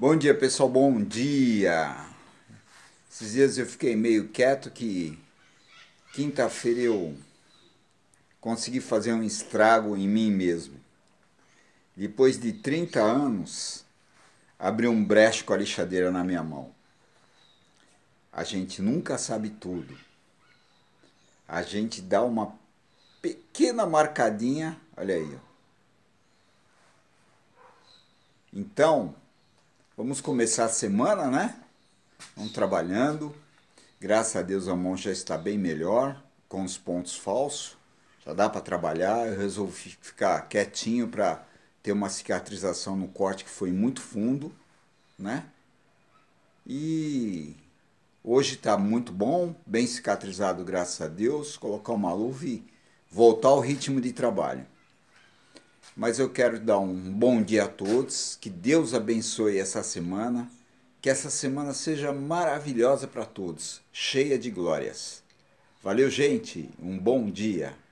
Bom dia pessoal, bom dia! Esses dias eu fiquei meio quieto que quinta-feira eu consegui fazer um estrago em mim mesmo. Depois de 30 anos, abri um brecho com a lixadeira na minha mão. A gente nunca sabe tudo. A gente dá uma pequena marcadinha, olha aí. Então, Vamos começar a semana, né? Vamos trabalhando. Graças a Deus a mão já está bem melhor, com os pontos falsos. Já dá para trabalhar. Eu resolvi ficar quietinho para ter uma cicatrização no corte que foi muito fundo, né? E hoje está muito bom, bem cicatrizado, graças a Deus. Colocar uma luva e voltar ao ritmo de trabalho mas eu quero dar um bom dia a todos, que Deus abençoe essa semana, que essa semana seja maravilhosa para todos, cheia de glórias. Valeu, gente, um bom dia.